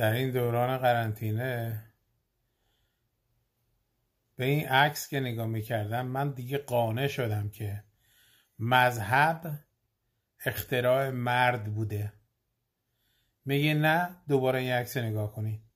در این دوران قرنطینه به این عکس که نگاه میکردم من دیگه قانع شدم که مذهب اختراع مرد بوده میگه نه دوباره این عکس نگاه کنید